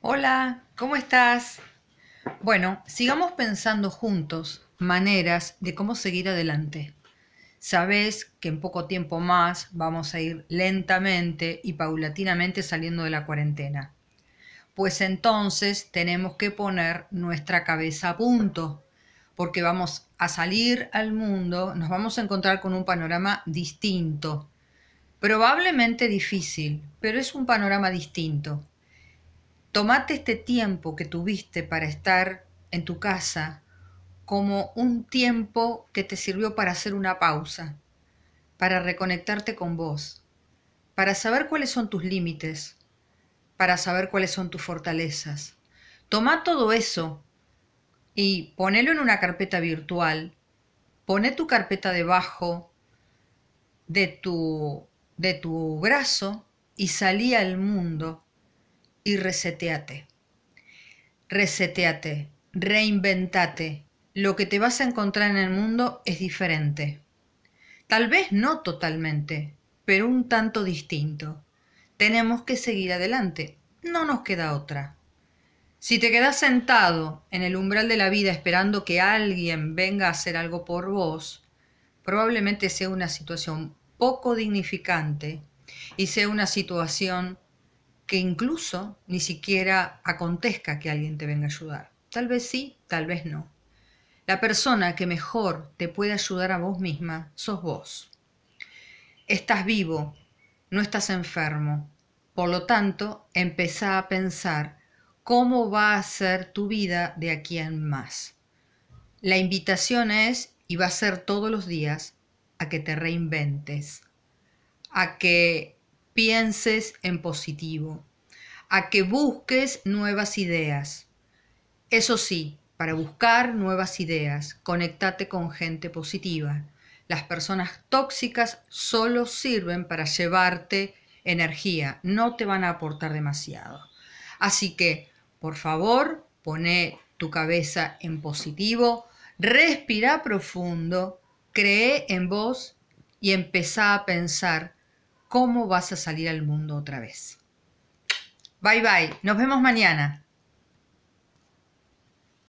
Hola, ¿cómo estás? Bueno, sigamos pensando juntos maneras de cómo seguir adelante. Sabes que en poco tiempo más vamos a ir lentamente y paulatinamente saliendo de la cuarentena. Pues entonces tenemos que poner nuestra cabeza a punto, porque vamos a salir al mundo, nos vamos a encontrar con un panorama distinto, probablemente difícil, pero es un panorama distinto tomate este tiempo que tuviste para estar en tu casa como un tiempo que te sirvió para hacer una pausa, para reconectarte con vos, para saber cuáles son tus límites, para saber cuáles son tus fortalezas. Toma todo eso y ponelo en una carpeta virtual. Poné tu carpeta debajo de tu, de tu brazo y salí al mundo y reseteate. Reseteate, reinventate. Lo que te vas a encontrar en el mundo es diferente. Tal vez no totalmente, pero un tanto distinto. Tenemos que seguir adelante, no nos queda otra. Si te quedas sentado en el umbral de la vida esperando que alguien venga a hacer algo por vos, probablemente sea una situación poco dignificante y sea una situación que incluso ni siquiera acontezca que alguien te venga a ayudar. Tal vez sí, tal vez no. La persona que mejor te puede ayudar a vos misma sos vos. Estás vivo, no estás enfermo. Por lo tanto, empezá a pensar cómo va a ser tu vida de aquí en más. La invitación es, y va a ser todos los días, a que te reinventes, a que pienses en positivo, a que busques nuevas ideas. Eso sí, para buscar nuevas ideas, conectate con gente positiva. Las personas tóxicas solo sirven para llevarte energía, no te van a aportar demasiado. Así que, por favor, pone tu cabeza en positivo, respira profundo, cree en vos y empezá a pensar cómo vas a salir al mundo otra vez. Bye bye, nos vemos mañana.